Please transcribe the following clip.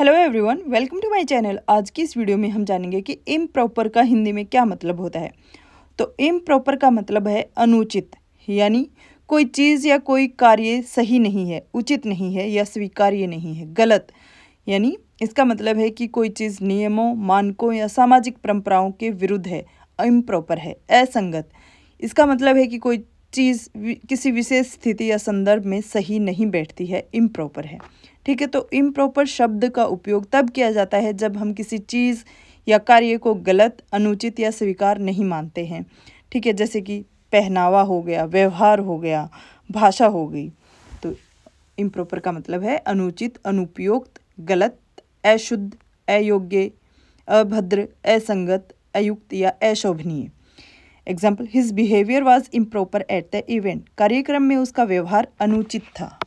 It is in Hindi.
hello everyone welcome to my channel आज की इस वीडियो में हम जानेंगे कि इम प्रॉपर का हिंदी में क्या मतलब होता है तो इम प्रॉपर का मतलब है अनुचित यानी कोई चीज़ या कोई कार्य सही नहीं है उचित नहीं है या स्वीकार्य नहीं है गलत यानी इसका मतलब है कि कोई चीज़ नियमों मानकों या सामाजिक परंपराओं के विरुद्ध है इम प्रॉपर है असंगत इसका मतलब है कि कोई चीज़ किसी विशेष स्थिति या संदर्भ में सही नहीं बैठती है इम्प्रॉपर है ठीक है तो इम्प्रॉपर शब्द का उपयोग तब किया जाता है जब हम किसी चीज़ या कार्य को गलत अनुचित या स्वीकार नहीं मानते हैं ठीक है जैसे कि पहनावा हो गया व्यवहार हो गया भाषा हो गई तो इम्प्रॉपर का मतलब है अनुचित अनुपयुक्त गलत अशुद्ध अयोग्य अभद्र असंगत अयुक्त या अशोभनीय example his behaviour was improper at the event कार्यक्रम में उसका व्यवहार अनुचित था